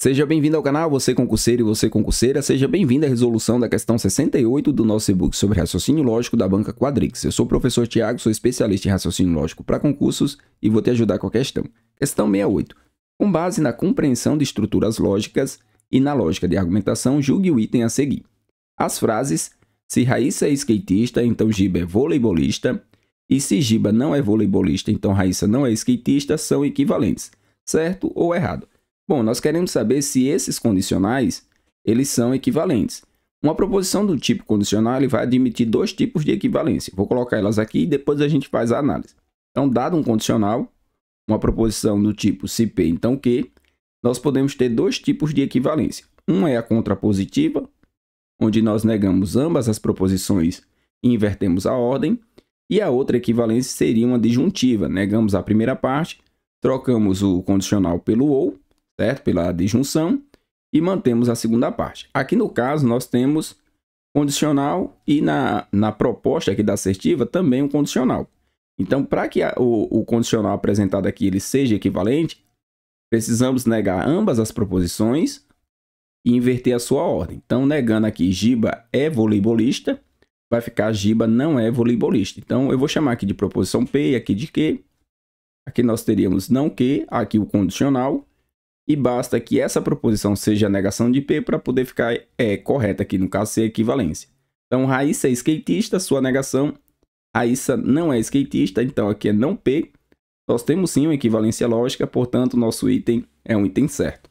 Seja bem-vindo ao canal, você concurseiro e você concurseira, seja bem-vindo à resolução da questão 68 do nosso e-book sobre raciocínio lógico da banca Quadrix. Eu sou o professor Tiago, sou especialista em raciocínio lógico para concursos e vou te ajudar com a questão. Questão 68. Com base na compreensão de estruturas lógicas e na lógica de argumentação, julgue o item a seguir. As frases, se Raíssa é skatista, então Giba é voleibolista, e se Giba não é voleibolista, então Raíssa não é skatista, são equivalentes, certo ou errado? Bom, nós queremos saber se esses condicionais eles são equivalentes. Uma proposição do tipo condicional ele vai admitir dois tipos de equivalência. Vou colocar elas aqui e depois a gente faz a análise. Então, dado um condicional, uma proposição do tipo se P então Q, nós podemos ter dois tipos de equivalência. Uma é a contrapositiva, onde nós negamos ambas as proposições e invertemos a ordem, e a outra equivalência seria uma disjuntiva, negamos a primeira parte, trocamos o condicional pelo ou certo? Pela disjunção e mantemos a segunda parte. Aqui no caso, nós temos condicional e na, na proposta aqui da assertiva também um condicional. Então, para que a, o, o condicional apresentado aqui ele seja equivalente, precisamos negar ambas as proposições e inverter a sua ordem. Então, negando aqui Giba é voleibolista, vai ficar Giba não é voleibolista. Então, eu vou chamar aqui de proposição P, aqui de Q. Aqui nós teríamos não que, aqui o condicional, e basta que essa proposição seja a negação de P para poder ficar é, correta aqui, no caso, ser equivalência. Então, Raíssa é skatista, sua negação. Raíssa não é skatista, então aqui é não P. Nós temos sim uma equivalência lógica, portanto, nosso item é um item certo.